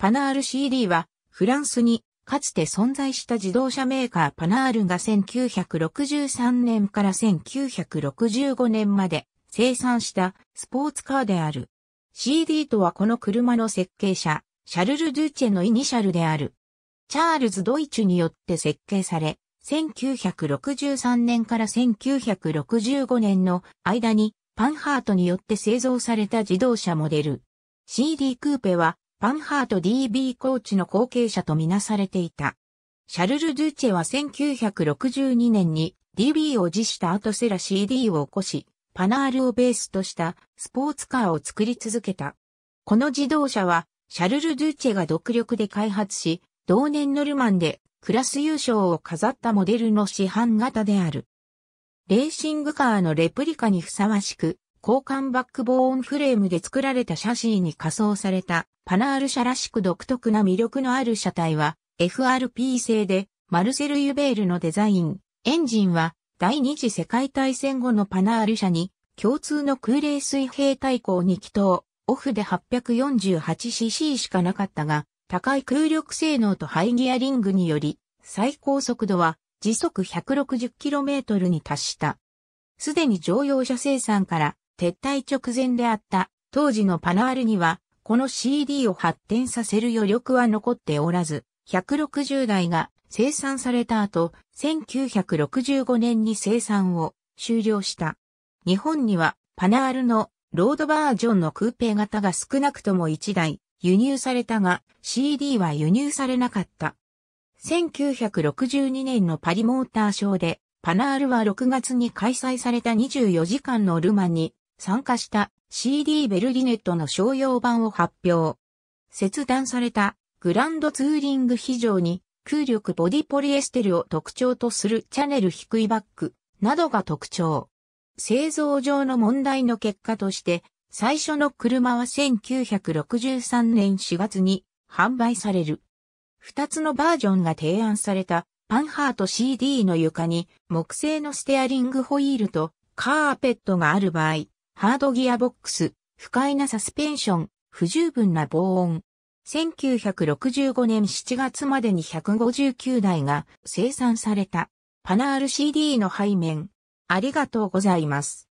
パナール CD は、フランスに、かつて存在した自動車メーカーパナールが1963年から1965年まで生産したスポーツカーである。CD とはこの車の設計者、シャルル・ドゥチェのイニシャルである。チャールズ・ドイチュによって設計され、1963年から1965年の間にパンハートによって製造された自動車モデル。CD クーペはパンハート DB コーチの後継者とみなされていた。シャルル・ドゥチェは1962年に DB を辞した後セラ CD を起こし、パナールをベースとしたスポーツカーを作り続けた。この自動車はシャルル・ドゥチェが独力で開発し、同年ノルマンでクラス優勝を飾ったモデルの市販型である。レーシングカーのレプリカにふさわしく、交換バックボーンフレームで作られたシャシーに仮装されたパナール車らしく独特な魅力のある車体は FRP 製でマルセル・ユベールのデザイン。エンジンは第二次世界大戦後のパナール車に共通の空冷水平対向に気筒、オフで 848cc しかなかったが、高い空力性能とハイギアリングにより、最高速度は時速 160km に達した。すでに乗用車生産から撤退直前であった当時のパナールには、この CD を発展させる余力は残っておらず、160台が生産された後、1965年に生産を終了した。日本にはパナールのロードバージョンの空ペ型が少なくとも1台輸入されたが CD は輸入されなかった。1962年のパリモーターショーでパナールは6月に開催された24時間のルマに参加した CD ベルディネットの商用版を発表。切断されたグランドツーリング非常に空力ボディポリエステルを特徴とするチャネル低いバッグなどが特徴。製造上の問題の結果として、最初の車は1963年4月に販売される。二つのバージョンが提案されたパンハート CD の床に木製のステアリングホイールとカーペットがある場合、ハードギアボックス、不快なサスペンション、不十分な防音。1965年7月までに159台が生産された。パナール CD の背面。ありがとうございます。